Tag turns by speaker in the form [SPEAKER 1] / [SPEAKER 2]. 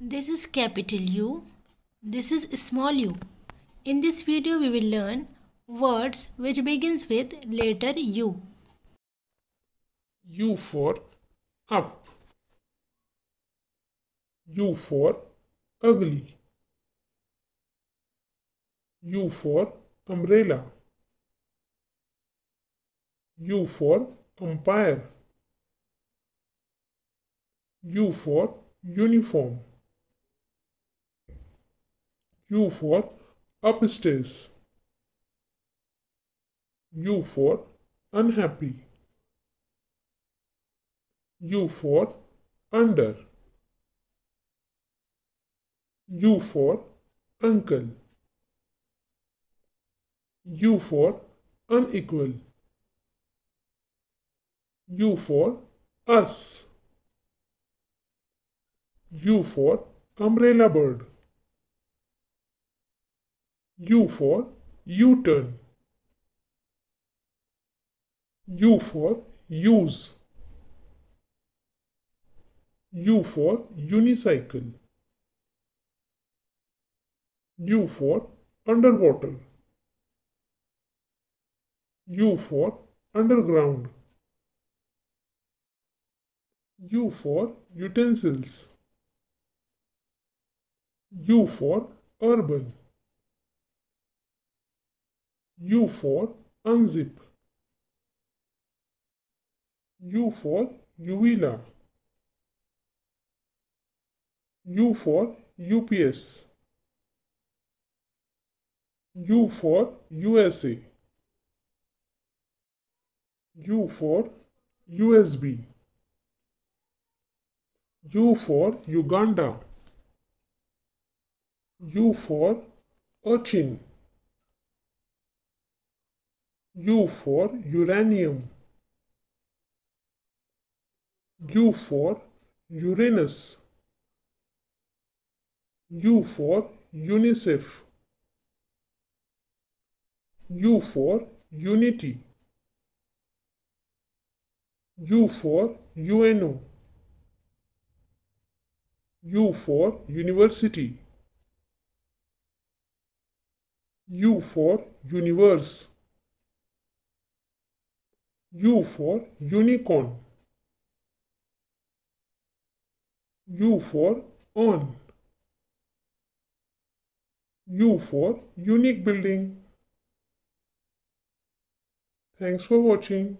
[SPEAKER 1] This is capital U. This is small u. In this video we will learn words which begins with letter U. U for up. U for ugly. U for umbrella. U for umpire. U for uniform. U for upstairs. U for unhappy. U for under. U for uncle. U for unequal. U for us. U for umbrella bird. U for U-turn. U for use. U for unicycle. U for underwater. U for underground. U for utensils. U for urban. U 4 unzip. U 4 uvula. U 4 UPS. U 4 USA. U 4 USB. U 4 Uganda. U 4 Urchin. U for uranium. U for Uranus. U for UNICEF. U for Unity. U for UNO. U for University. U for Universe. U for unicorn. U for on. U for unique building. Thanks for watching.